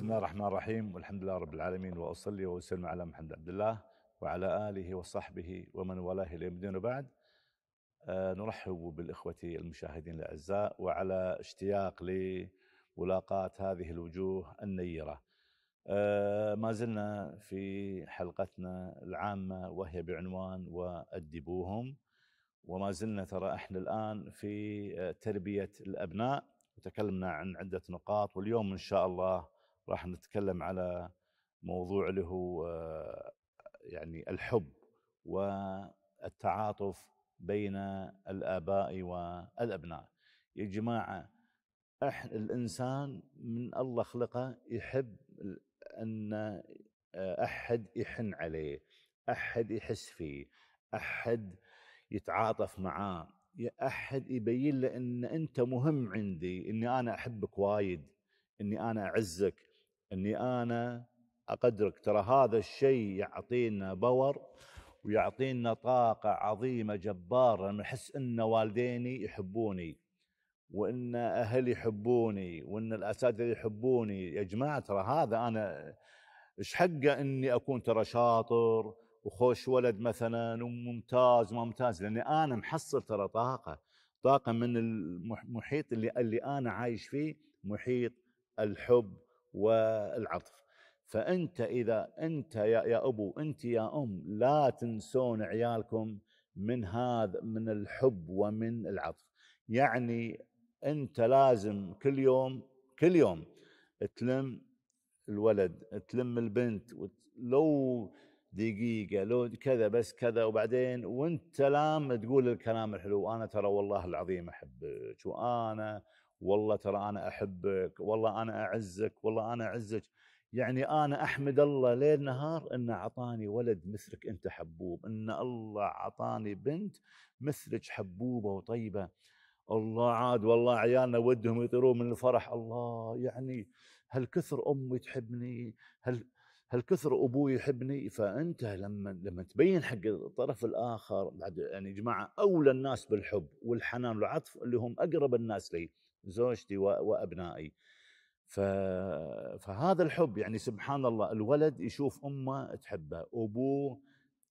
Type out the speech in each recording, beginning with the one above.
بسم الله الرحمن الرحيم والحمد لله رب العالمين واصلي واسلم على محمد عبد الله وعلى اله وصحبه ومن والاه الى الدين وبعد أه نرحب بالاخوه المشاهدين الاعزاء وعلى اشتياق لملاقات هذه الوجوه النيره. أه ما زلنا في حلقتنا العامه وهي بعنوان وادبوهم وما زلنا ترى احنا الان في آه، تربيه الابناء وتكلمنا عن عده نقاط واليوم ان شاء الله راح نتكلم على موضوع اللي هو آه، يعني الحب والتعاطف بين الآباء والأبناء يا جماعة احنا الإنسان من الله خلقه يحب أن آه، أحد يحن عليه أحد يحس فيه أحد يتعاطف معاه أحد يبين له أن أنت مهم عندي أني أنا أحبك وايد أني أنا أعزك اني انا اقدرك ترى هذا الشيء يعطينا باور ويعطينا طاقة عظيمة جبارة أنا أحس أن والديني يحبوني وأن أهلي يحبوني وأن الأساتذة يحبوني يا جماعة ترى هذا أنا إيش حقه أني أكون ترى شاطر وخوش ولد مثلا وممتاز ممتاز لأني أنا محصل ترى طاقة طاقة من المحيط اللي, اللي أنا عايش فيه محيط الحب والعطف فانت اذا انت يا, يا ابو انت يا ام لا تنسون عيالكم من هذا من الحب ومن العطف يعني انت لازم كل يوم كل يوم تلم الولد تلم البنت لو دقيقه لو كذا بس كذا وبعدين وانت لام تقول الكلام الحلو انا ترى والله العظيم احبك وانا والله ترى انا احبك والله انا اعزك والله انا اعزك يعني انا احمد الله ليل نهار انه عطاني ولد مثلك انت حبوب ان الله عطاني بنت مثلك حبوبه وطيبه الله عاد والله عيالنا ودهم يطيرون من الفرح الله يعني هل كثر امي تحبني هل هل كثر ابوي يحبني فانت لما لما تبين حق الطرف الاخر بعد يعني يا جماعه اولى الناس بالحب والحنان والعطف اللي هم اقرب الناس لي زوجتي وابنائي فهذا الحب يعني سبحان الله الولد يشوف امه تحبه ابوه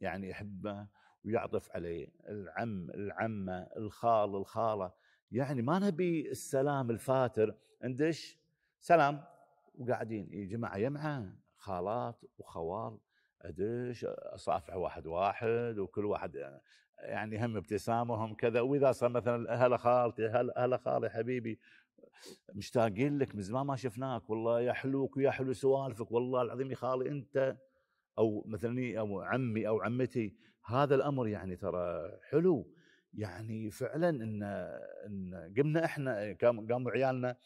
يعني يحبه ويعطف عليه العم العمه الخال الخاله يعني ما نبي السلام الفاتر ندش سلام وقاعدين يا إيه، جماعه يمعه خالات وخوال ادش اصافح واحد واحد وكل واحد يعني هم ابتسامهم كذا واذا صار مثلا هلا خالتي هلا هلا خالي حبيبي مشتاقين لك من زمان ما شفناك والله يا حلوك ويا حلو سوالفك والله العظيم يا خالي انت او مثلا او عمي او عمتي هذا الامر يعني ترى حلو يعني فعلا ان ان قمنا احنا قاموا عيالنا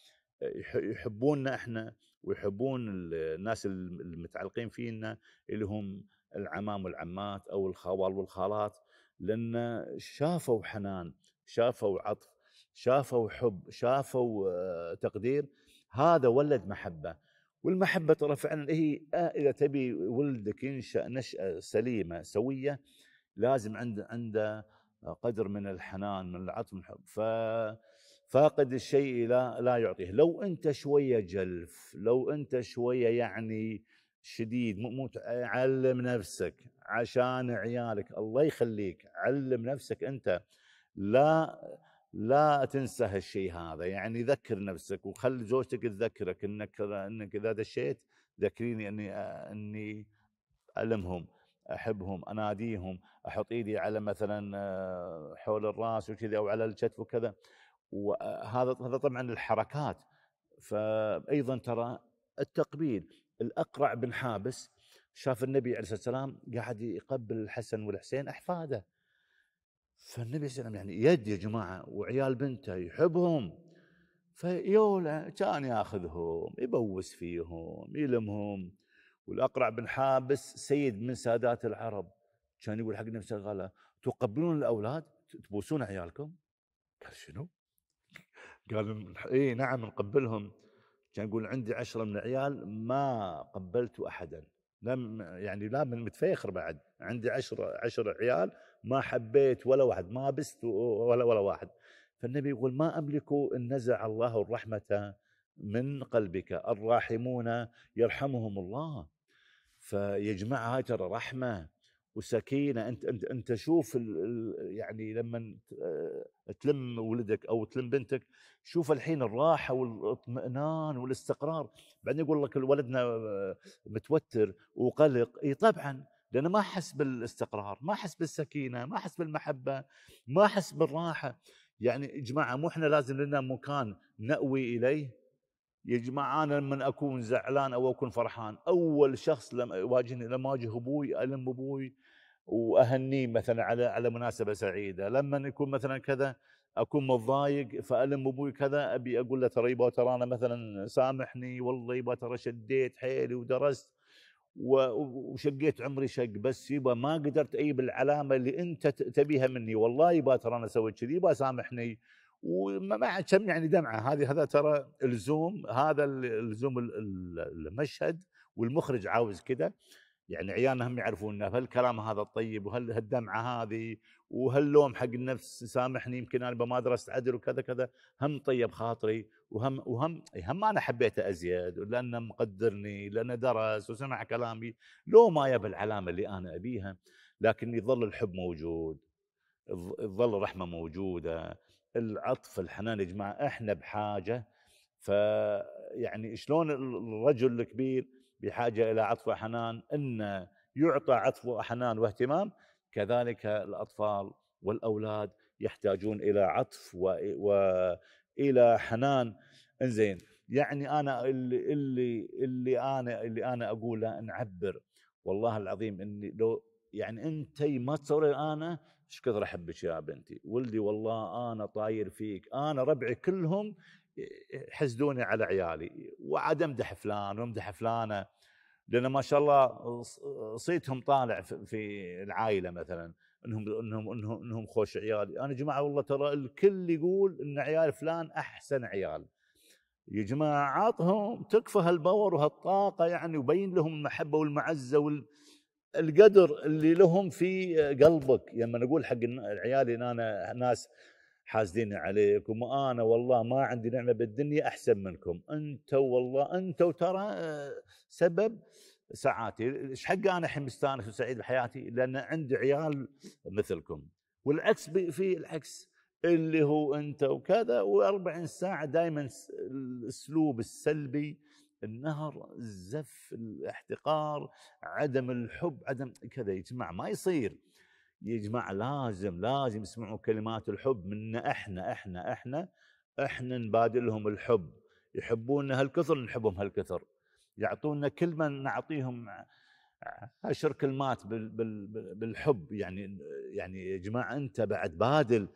يحبوننا احنا ويحبون الناس المتعلقين فينا اللي هم العمام والعمات او الخوال والخالات لان شافوا حنان شافوا عطف شافوا حب شافوا آه، تقدير هذا ولد محبه والمحبه ترى فعلا هي إيه اذا تبي ولدك ينشا نشاه سليمه سويه لازم عنده عنده آه، قدر من الحنان من العطف من الحب فاقد الشيء لا لا يعطيه لو انت شويه جلف لو انت شويه يعني شديد مو علم نفسك عشان عيالك الله يخليك علم نفسك انت لا لا تنسى هالشيء هذا يعني ذكر نفسك وخل زوجتك تذكرك انك انك اذا دشيت ذكريني اني آه، اني المهم احبهم اناديهم احط ايدي على مثلا آه، حول الراس وكذا او على الكتف وكذا وهذا آه، هذا طبعا الحركات فايضا ترى التقبيل الاقرع بن حابس شاف النبي عليه الصلاه والسلام قاعد يقبل الحسن والحسين احفاده فالنبي صلى الله عليه وسلم يعني يد يا جماعه وعيال بنته يحبهم فيولا كان ياخذهم يبوس فيهم يلمهم والاقرع بن حابس سيد من سادات العرب كان يقول حق النبي صلى الله عليه وسلم تقبلون الاولاد تبوسون عيالكم قال شنو؟ قال اي نعم نقبلهم كان يقول عندي عشرة من العيال ما قبلت احدا لم يعني لا من متفاخر بعد عندي عشر عشر عيال ما حبيت ولا واحد ما بست ولا ولا واحد فالنبي يقول ما املك ان نزع الله الرحمه من قلبك الراحمون يرحمهم الله فيجمعها ترى رحمه وسكينه انت انت انت شوف يعني لما تلم ولدك او تلم بنتك شوف الحين الراحه والاطمئنان والاستقرار بعدين يقول لك ولدنا متوتر وقلق اي طبعا لانه ما حس بالاستقرار ما حس بالسكينه ما حس بالمحبه ما حس بالراحه يعني يا جماعه مو احنا لازم لنا مكان ناوي اليه يا جماعه انا لما اكون زعلان او اكون فرحان اول شخص لما يواجهني لما اواجه ابوي الم ابوي واهنيه مثلا على على مناسبه سعيده لما يكون مثلا كذا اكون متضايق فالم ابوي كذا ابي اقول له ترى يبا ترى انا مثلا سامحني والله يبا ترى شديت حيلي ودرست وشقيت عمري شق بس يبا ما قدرت اجيب العلامه اللي انت تبيها مني والله يبا ترى انا سويت كذي يبا سامحني وما كم يعني دمعه هذه هذا ترى الزوم هذا الزوم المشهد والمخرج عاوز كذا يعني عيالنا هم يعرفون انه هالكلام هذا الطيب وهل هالدمعه هذه وهاللوم حق النفس سامحني يمكن انا ما درست عدل وكذا كذا هم طيب خاطري وهم وهم هم انا حبيته ازيد لانه مقدرني لانه درس وسمع كلامي لو ما يبى العلامه اللي انا ابيها لكن يظل الحب موجود تظل الرحمه موجوده العطف الحنان يا جماعه احنا بحاجه فيعني شلون الرجل الكبير بحاجه الى عطف وحنان ان يعطى عطف وحنان واهتمام كذلك الاطفال والاولاد يحتاجون الى عطف والى حنان انزين يعني انا اللي اللي اللي انا اللي انا اقوله نعبر والله العظيم اني لو يعني انت ما تصوري انا ايش كثر احبك يا بنتي ولدي والله انا طاير فيك انا ربعي كلهم يحسدوني على عيالي وعاد امدح فلان وامدح فلانه لان ما شاء الله صيتهم طالع في العائله مثلا انهم انهم انهم, إنهم خوش عيالي انا يا جماعه والله ترى الكل يقول ان عيال فلان احسن عيال يا جماعه عطهم تكفى هالباور وهالطاقه يعني وبين لهم المحبه والمعزه وال القدر اللي لهم في قلبك لما نقول حق عيالي ان انا ناس حاسدين عليكم وانا والله ما عندي نعمه بالدنيا احسن منكم انت والله انت ترى آه، سبب ساعاتي ايش حق انا الحين مستانس وسعيد بحياتي لان عندي عيال مثلكم والعكس في العكس اللي هو انت وكذا و40 ساعه دائما الاسلوب السلبي النهر الزف الاحتقار عدم الحب عدم كذا يجمع ما يصير يا جماعه لازم لازم يسمعوا كلمات الحب منا احنا احنا احنا احنا نبادلهم الحب يحبونا هالكثر نحبهم هالكثر يعطونا كلمه نعطيهم عشر كلمات بالحب يعني يعني يا جماعه انت بعد بادل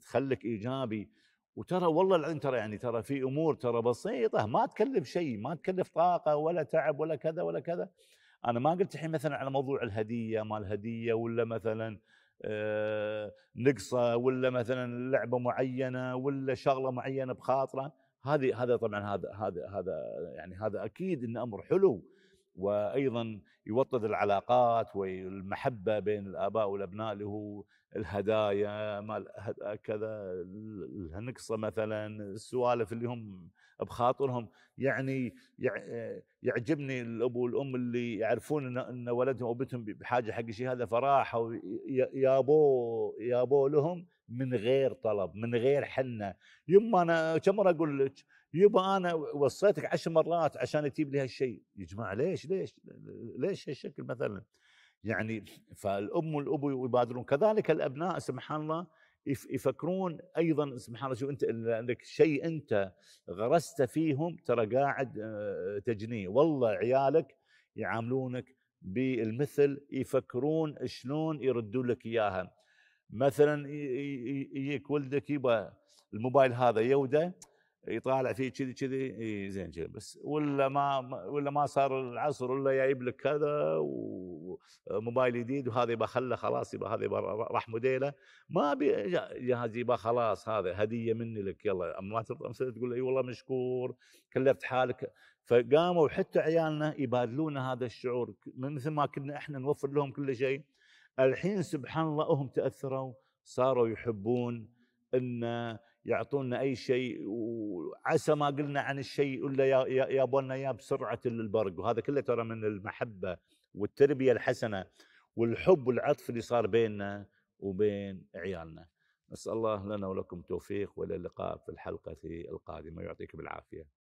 خلك ايجابي وترى والله العلم ترى يعني ترى في امور ترى بسيطه ما تكلف شيء ما تكلف طاقه ولا تعب ولا كذا ولا كذا انا ما قلت الحين مثلا على موضوع الهديه مال هديه ولا مثلا آه، نقصه ولا مثلا لعبه معينه ولا شغله معينه بخاطره هذه هذا طبعا هذا هذا هذا يعني هذا اكيد ان امر حلو وايضا يوطد العلاقات والمحبه بين الاباء والابناء اللي هو الهدايا مال كذا النقصه مثلا السوالف اللي هم بخاطرهم يعني يعجبني الاب والام اللي يعرفون ان ولدهم او بنتهم بحاجه حق شيء هذا فراحوا او يابو يابو لهم من غير طلب من غير حنه يما انا كم مره اقول لك يبا انا وصيتك عشر مرات عشان تجيب لي هالشيء يا جماعه ليش ليش ليش هالشكل مثلا يعني فالام والاب يبادرون كذلك الابناء سبحان الله يفكرون ايضا سبحان الله شوف انت عندك شيء انت غرست فيهم ترى قاعد آه، تجنيه والله عيالك يعاملونك بالمثل يفكرون شلون يردوا لك اياها مثلا يجيك ولدك يبغى الموبايل هذا يوده يطالع فيه كذي كذي زين كذي بس ولا ما ولا ما صار العصر ولا جايب لك كذا وموبايل جديد وهذا يبا خله خلاص يبا هذا راح موديله ما ابي جهاز يبا خلاص هذا هديه مني لك يلا ما تقول اي والله مشكور كلفت حالك فقاموا حتى عيالنا يبادلون هذا الشعور مثل ما كنا احنا نوفر لهم كل شيء الحين سبحان الله هم تاثروا صاروا يحبون ان يعطونا اي شيء وعسى ما قلنا عن الشيء الا يابونا اياه بسرعه البرق وهذا كله ترى من المحبه والتربيه الحسنه والحب والعطف اللي صار بيننا وبين عيالنا نسال الله لنا ولكم التوفيق والى اللقاء في الحلقه القادمه يعطيكم العافيه